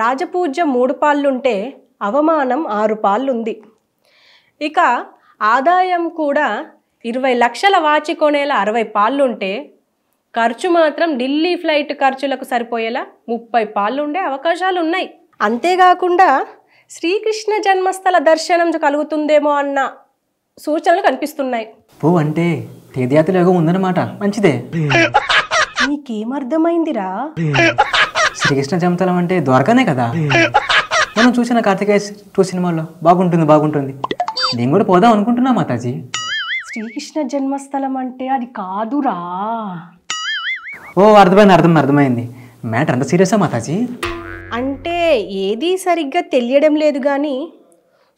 రాజపూజ్య మూడు పాళ్ళుంటే అవమానం ఆరు పాళ్ళుంది ఇక ఆదాయం కూడా ఇరవై లక్షల వాచి కొనేలా అరవై పాళ్ళుంటే ఖర్చు మాత్రం ఢిల్లీ ఫ్లైట్ ఖర్చులకు సరిపోయేలా ముప్పై పాళ్ళుండే అవకాశాలు ఉన్నాయి అంతేకాకుండా శ్రీకృష్ణ జన్మస్థల దర్శనం కలుగుతుందేమో అన్న సూచనలు కనిపిస్తున్నాయి ఓ అంటే తీర్థయాత్ర ఉందన్నమాట మంచిదే నీకేమర్థమైందిరా శ్రీకృష్ణ చెమతలం అంటే దొరకనే కదా మనం చూసిన కార్తికేయ టూ సినిమాల్లో బాగుంటుంది బాగుంటుంది నేను కూడా పోదాం అనుకుంటున్నా మాతాజీ శ్రీకృష్ణ జన్మస్థలం అంటే అది కాదురా ఓ అర్థమైంది అర్థం అర్థమైంది మ్యాటర్ అంత సీరియసా మాతాజీ అంటే ఏది సరిగ్గా తెలియడం లేదు కానీ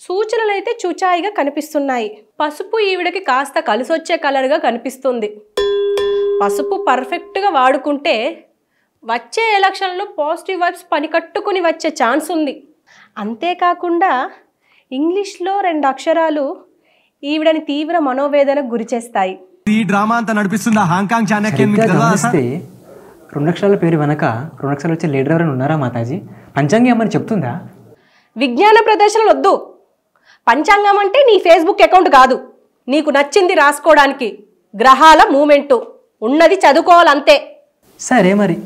సూచనలు అయితే చూచాయిగా కనిపిస్తున్నాయి పసుపు ఈవిడకి కాస్త కలిసొచ్చే కలర్గా కనిపిస్తుంది పసుపు పర్ఫెక్ట్గా వాడుకుంటే వచ్చే ఎలక్షన్లో పాజిటివ్ వైబ్స్ పని కట్టుకుని వచ్చే ఛాన్స్ ఉంది అంతేకాకుండా ఇంగ్లీష్లో రెండు అక్షరాలు ఈవిడని తీవ్ర మనోవేదనకు గురిచేస్తాయి ఈ డ్రామా అంతా నడిపిస్తుంది హాంకాంగ్ గమనిస్తే రెండు అక్షరాల పేరు వెనక రెండు అక్షరాలు వచ్చే లీడర్ ఎవరైనా ఉన్నారా మాతాజీ పంచాంగం ఏమని చెప్తుందా విజ్ఞాన ప్రదర్శనలు వద్దు పంచాంగం అంటే నీ ఫేస్బుక్ అకౌంట్ కాదు నీకు నచ్చింది రాసుకోవడానికి గ్రహాల మూమెంటు ఉన్నది చదువుకోవాలంతే సరే మరి